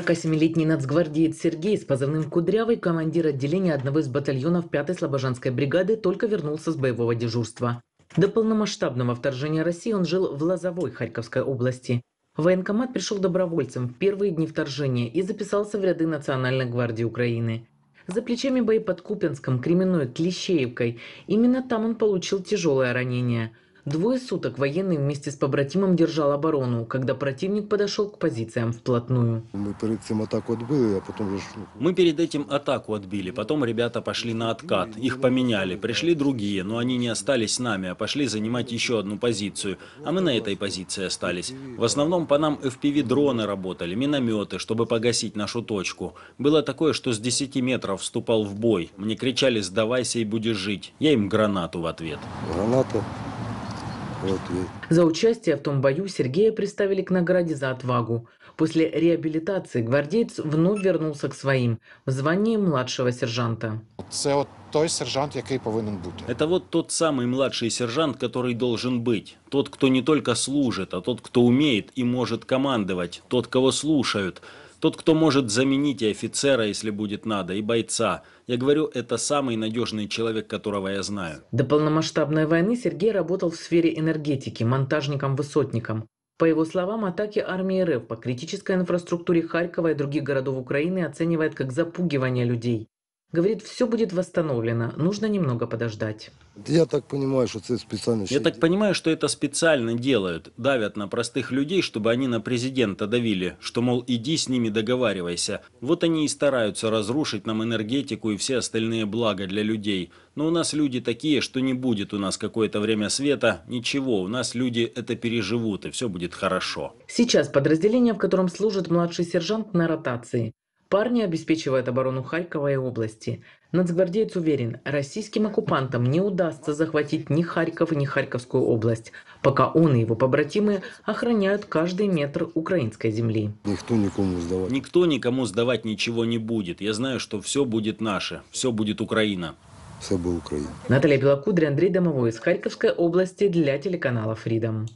47-летний нацгвардеец Сергей с позывным «Кудрявый» командир отделения одного из батальонов 5-й Слобожанской бригады только вернулся с боевого дежурства. До полномасштабного вторжения России он жил в Лозовой Харьковской области. В военкомат пришел добровольцем в первые дни вторжения и записался в ряды Национальной гвардии Украины. За плечами бои под Купенском, Кременной, Клещеевкой. Именно там он получил тяжелое ранение – Двое суток военный вместе с побратимом держал оборону, когда противник подошел к позициям вплотную. Мы перед этим атаку отбили, а потом... Мы перед этим атаку отбили, потом ребята пошли на откат. Их поменяли, пришли другие, но они не остались с нами, а пошли занимать еще одну позицию. А мы на этой позиции остались. В основном по нам FPV-дроны работали, минометы, чтобы погасить нашу точку. Было такое, что с 10 метров вступал в бой. Мне кричали «сдавайся и будешь жить». Я им гранату в ответ. Граната вот, За участие в том бою Сергея приставили к награде за отвагу. После реабилитации гвардеец вновь вернулся к своим в звании младшего сержанта. Це от той сержант, який повинен бути. Это вот тот самый младший сержант, который должен быть. Тот, кто не только служит, а тот, кто умеет и может командовать. Тот, кого слушают. Тот, кто может заменить и офицера, если будет надо, и бойца. Я говорю, это самый надежный человек, которого я знаю. До полномасштабной войны Сергей работал в сфере энергетики, монтажником-высотником. По его словам, атаки армии РФ по критической инфраструктуре Харькова и других городов Украины оценивает как запугивание людей. Говорит, все будет восстановлено, нужно немного подождать. Я так понимаю, что это специально... Я так понимаю, что это специально делают. Давят на простых людей, чтобы они на президента давили, что, мол, иди с ними договаривайся. Вот они и стараются разрушить нам энергетику и все остальные блага для людей. Но у нас люди такие, что не будет у нас какое-то время света, ничего, у нас люди это переживут и все будет хорошо. Сейчас подразделение, в котором служит младший сержант на ротации. Парни обеспечивают оборону Харькова и области. Нацгвардеец уверен, российским оккупантам не удастся захватить ни Харьков, ни Харьковскую область, пока он и его побратимы охраняют каждый метр украинской земли. Никто никому сдавать. Никто никому сдавать ничего не будет. Я знаю, что все будет наше, все будет Украина. Все будет Украина. Наталья Белокудри, Андрей Домовой из Харьковской области для телеканала Freedom.